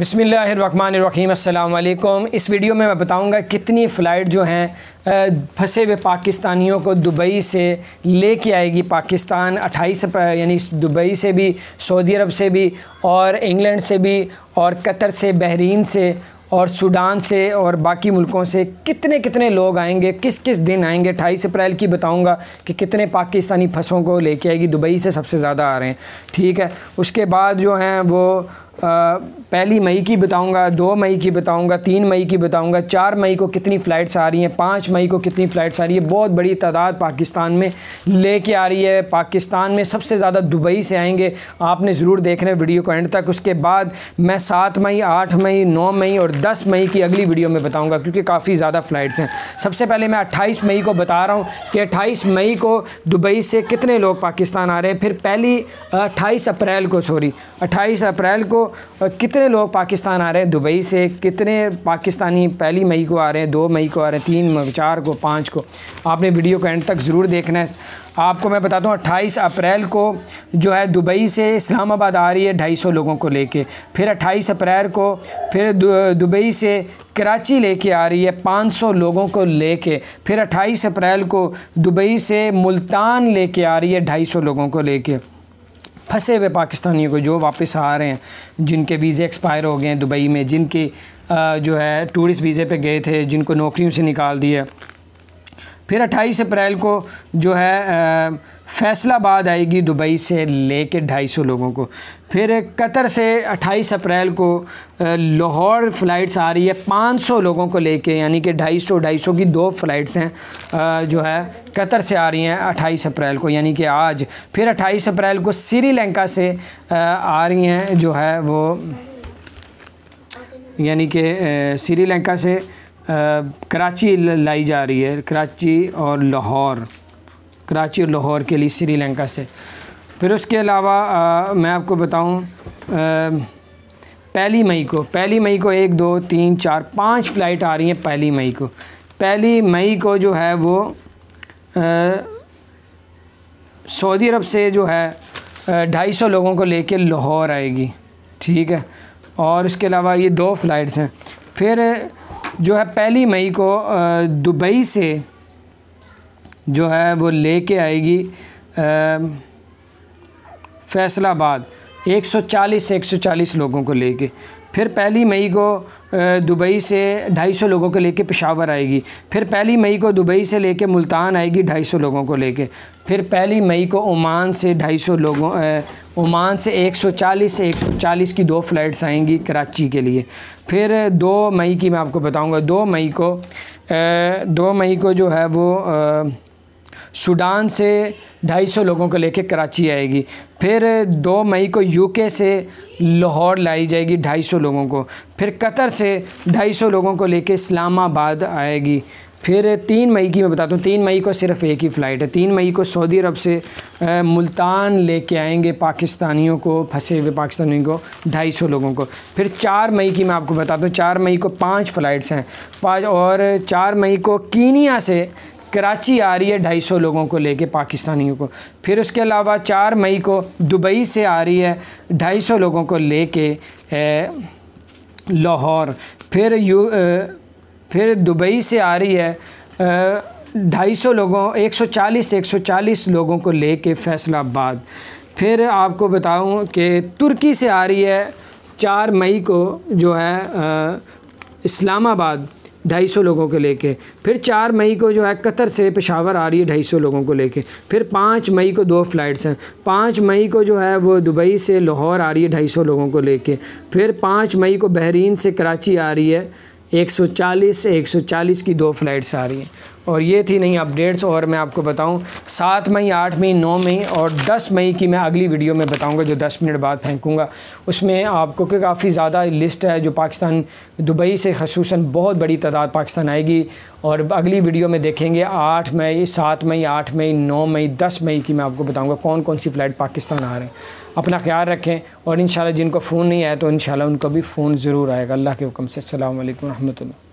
बिसमीम अल्लाम इस वीडियो में मैं बताऊंगा कितनी फ़्लाइट जो हैं फंसे हुए पाकिस्तानियों को दुबई से ले कर आएगी पाकिस्तान 28 यानी दुबई से भी सऊदी अरब से भी और इंग्लैंड से भी और कतर से बहरीन से और सूडान से और बाकी मुल्कों से कितने कितने लोग आएंगे किस किस दिन आएंगे अट्ठाईस अप्रैल की बताऊंगा कि कितने पाकिस्तानी फसों को लेके आएगी दुबई से सबसे ज़्यादा आ रहे हैं ठीक है उसके बाद जो हैं वो पहली मई की बताऊंगा दो मई की बताऊंगा तीन मई की बताऊंगा चार मई को कितनी फ़्लाइट्स आ रही हैं पाँच मई को कितनी फ़्लाइट्स आ रही है बहुत बड़ी तादाद पाकिस्तान में लेके आ रही है पाकिस्तान में सबसे ज़्यादा दुबई से आएंगे आपने ज़रूर देखना है वीडियो को एंड तक उसके बाद मैं सात मई आठ मई नौ मई और दस मई की अगली वीडियो में बताऊँगा क्योंकि काफ़ी ज़्यादा फ़्लाइट्स हैं सबसे पहले मैं अट्ठाईस मई को बता रहा हूँ कि अट्ठाईस मई को दुबई से कितने लोग पाकिस्तान आ रहे हैं फिर पहली अट्ठाईस अप्रैल को सॉरी अट्ठाईस अप्रैल को कितने लोग पाकिस्तान आ रहे हैं दुबई से कितने पाकिस्तानी पहली मई को आ रहे हैं दो मई को आ रहे हैं तीन चार को पाँच को आपने वीडियो को एंड तक ज़रूर देखना है आपको मैं बताता हूँ अट्ठाईस अप्रैल को जो है दुबई से इस्लामाबाद आ रही है ढाई सौ लोगों को कर फिर अट्ठाईस अप्रैल को फिर दुबई से कराची लेके आ रही है 500 लोगों को लेके फिर 28 अप्रैल को दुबई से मुल्तान लेके आ रही है 250 लोगों को लेके फंसे हुए पाकिस्तानियों को जो वापस आ रहे हैं जिनके वीज़े एक्सपायर हो गए हैं दुबई में जिनके जो है टूरिस्ट वीज़े पे गए थे जिनको नौकरियों से निकाल दिया फिर अट्ठाईस अप्रैल को जो है फैसलाबाद आएगी दुबई से ले कर ढाई सौ लोगों को फिर कतर से 28 अप्रैल को लाहौर फ़्लाइट्स आ रही है 500 लोगों को लेके यानी कि 250 250 की दो फ़्लाइट्स हैं जो है कतर से आ रही हैं 28 अप्रैल को यानी कि आज फिर 28 अप्रैल को श्रीलंका से आ रही हैं जो है वो यानी कि श्रीलंका से कराची लाई जा रही है कराची और लाहौर कराची और लाहौर के लिए श्रीलंका से फिर उसके अलावा मैं आपको बताऊं पहली मई को पहली मई को एक दो तीन चार पांच फ़्लाइट आ रही हैं पहली मई को पहली मई को जो है वो सऊदी अरब से जो है ढाई सौ लोगों को लेके लाहौर आएगी ठीक है और इसके अलावा ये दो फ़्लाइट्स हैं फिर जो है पहली मई को दुबई से जो है वो ले कर आएगी फैसलाबाद 140 से 140 लोगों को लेके फिर पहली मई को दुबई से 250 लोगों को लेके पेशावर आएगी फिर पहली मई को दुबई से लेके मुल्तान आएगी 250 लोगों को लेके फिर पहली मई को ओमान से 250 लोगों ओमान से 140 से 140 की दो फ़्लाइट्स आएंगी कराची के लिए फिर दो मई की मैं आपको बताऊंगा दो मई को दो मई को जो है वो सूडान से 250 लोगों को लेके कराची आएगी फिर दो मई को यूके से लाहौर लाई जाएगी 250 लोगों को फिर कतर से 250 लोगों को लेके इस्लामाबाद आएगी फिर तीन मई की मैं बताता हूँ तीन मई को सिर्फ़ एक ही फ़्लाइट है तीन मई को सऊदी अरब से मुल्तान लेके आएंगे पाकिस्तानियों को फंसे हुए पाकिस्तानियों को ढाई सौ लोगों को फिर चार मई की मैं आपको बताता हूँ चार मई को पांच फ़्लाइट्स हैं पाँच और चार मई को कीनिया से कराची आ रही है ढाई सौ लोगों को लेके पाकिस्तानियों को फिर उसके अलावा चार मई को दुबई से आ रही है ढाई सौ लोगों को ले लाहौर फिर यू फिर दुबई से आ रही है ढाई सौ लोगों 140 140 लोगों को ले कर फैसलाबाद फिर आपको बताऊं कि तुर्की से आ रही है चार मई को जो है इस्लामाबाद ढाई सौ लोगों को लेके फिर चार मई को जो है कतर से पेशावर आ रही है ढाई सौ लोगों को लेके फिर पाँच मई को दो फ्लाइट्स हैं पाँच मई को जो है वो दुबई से लाहौर आ रही है ढाई सौ लोगों को लेके फिर पाँच मई को बहरीन से कराची आ रही है 140 से 140 की दो फ्लाइट्स आ रही हैं और ये थी नई अपडेट्स और मैं आपको बताऊं सात मई आठ मई नौ मई और दस मई की मैं अगली वीडियो में बताऊंगा जो दस मिनट बाद फेंकूंगा उसमें आपको कि काफ़ी ज़्यादा लिस्ट है जो पाकिस्तान दुबई से खसूस बहुत बड़ी तादाद पाकिस्तान आएगी और अगली वीडियो में देखेंगे आठ मई सात मई आठ मई नौ मई दस मई की मैं आपको बताऊँगा कौन कौन सी फ़्लाइट पाकिस्तान आ रहे हैं अपना ख्याल रखें और इन जिनको फ़ोन नहीं आया तो इन उनको भी फ़ोन ज़रूर आएगा अल्लाह के हुक्म से अल्लाम वरहमल